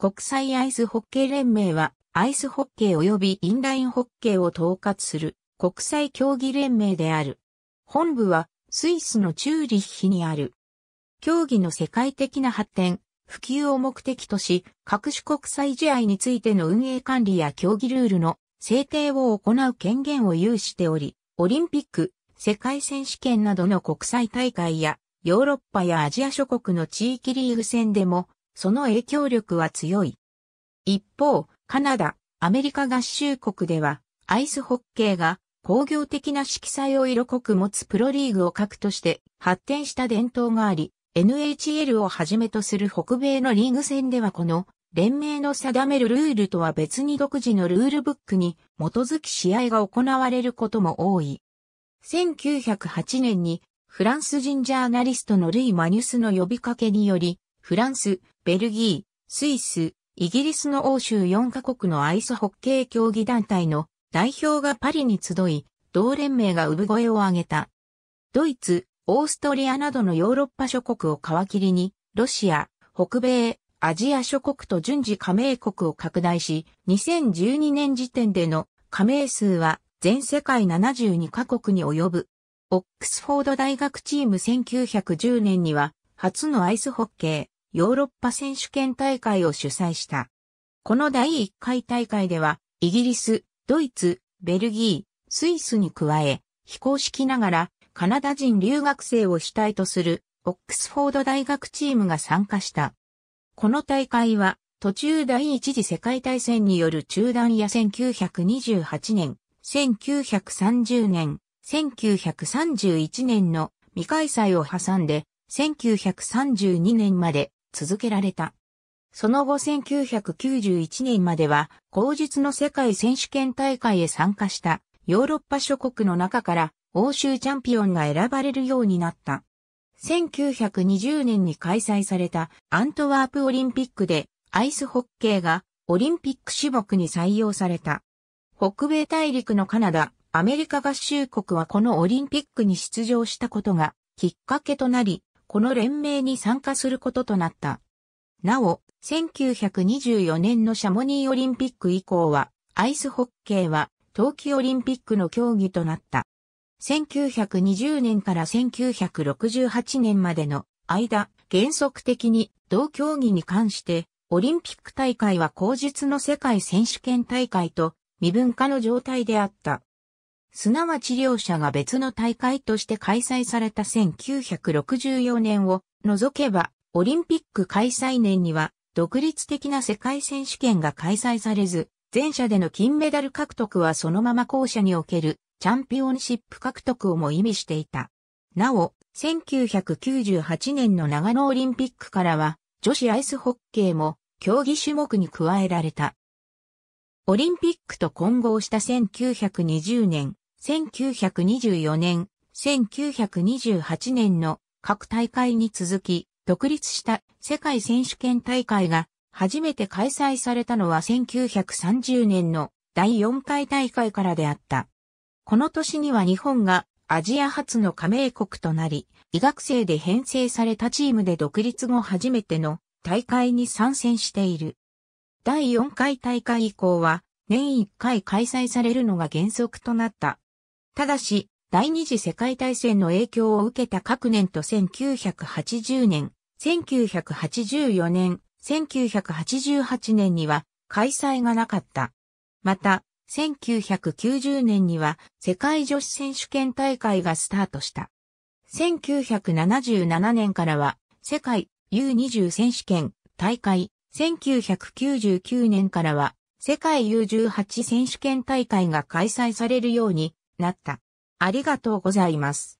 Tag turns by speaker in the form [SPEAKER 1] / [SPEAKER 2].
[SPEAKER 1] 国際アイスホッケー連盟は、アイスホッケー及びインラインホッケーを統括する国際競技連盟である。本部はスイスのチューリッヒにある。競技の世界的な発展、普及を目的とし、各種国際試合についての運営管理や競技ルールの制定を行う権限を有しており、オリンピック、世界選手権などの国際大会や、ヨーロッパやアジア諸国の地域リーグ戦でもその影響力は強い。一方、カナダ、アメリカ合衆国では、アイスホッケーが工業的な色彩を色濃く持つプロリーグを核として発展した伝統があり、NHL をはじめとする北米のリーグ戦ではこの連盟の定めるルールとは別に独自のルールブックに基づき試合が行われることも多い。1908年にフランス人ジャーナリストのルイ・マニュスの呼びかけにより、フランス、ベルギー、スイス、イギリスの欧州4カ国のアイスホッケー競技団体の代表がパリに集い、同連盟が産声を上げた。ドイツ、オーストリアなどのヨーロッパ諸国を皮切りに、ロシア、北米、アジア諸国と順次加盟国を拡大し、2012年時点での加盟数は全世界72カ国に及ぶ。オックスフォード大学チーム1910年には、初のアイスホッケー。ヨーロッパ選手権大会を主催した。この第1回大会では、イギリス、ドイツ、ベルギー、スイスに加え、非公式ながら、カナダ人留学生を主体とする、オックスフォード大学チームが参加した。この大会は、途中第一次世界大戦による中断や1928年、1930年、1931年の未開催を挟んで、1932年まで続けられた。その後1991年までは、後日の世界選手権大会へ参加したヨーロッパ諸国の中から欧州チャンピオンが選ばれるようになった。1920年に開催されたアントワープオリンピックでアイスホッケーがオリンピック種目に採用された。北米大陸のカナダ、アメリカ合衆国はこのオリンピックに出場したことがきっかけとなり、この連盟に参加することとなった。なお、1924年のシャモニーオリンピック以降は、アイスホッケーは冬季オリンピックの競技となった。1920年から1968年までの間、原則的に同競技に関して、オリンピック大会は後日の世界選手権大会と身分化の状態であった。すなわち両者が別の大会として開催された1964年を除けば、オリンピック開催年には独立的な世界選手権が開催されず、前者での金メダル獲得はそのまま後者におけるチャンピオンシップ獲得をも意味していた。なお、1998年の長野オリンピックからは、女子アイスホッケーも競技種目に加えられた。オリンピックと混合した1920年、1924年、1928年の各大会に続き、独立した世界選手権大会が初めて開催されたのは1930年の第4回大会からであった。この年には日本がアジア初の加盟国となり、医学生で編成されたチームで独立後初めての大会に参戦している。第4回大会以降は、年1回開催されるのが原則となった。ただし、第二次世界大戦の影響を受けた各年と1980年、1984年、1988年には開催がなかった。また、1990年には世界女子選手権大会がスタートした。1977年からは世界 U20 選手権大会1999年からは世界 U18 選手権大会が開催されるようになった。ありがとうございます。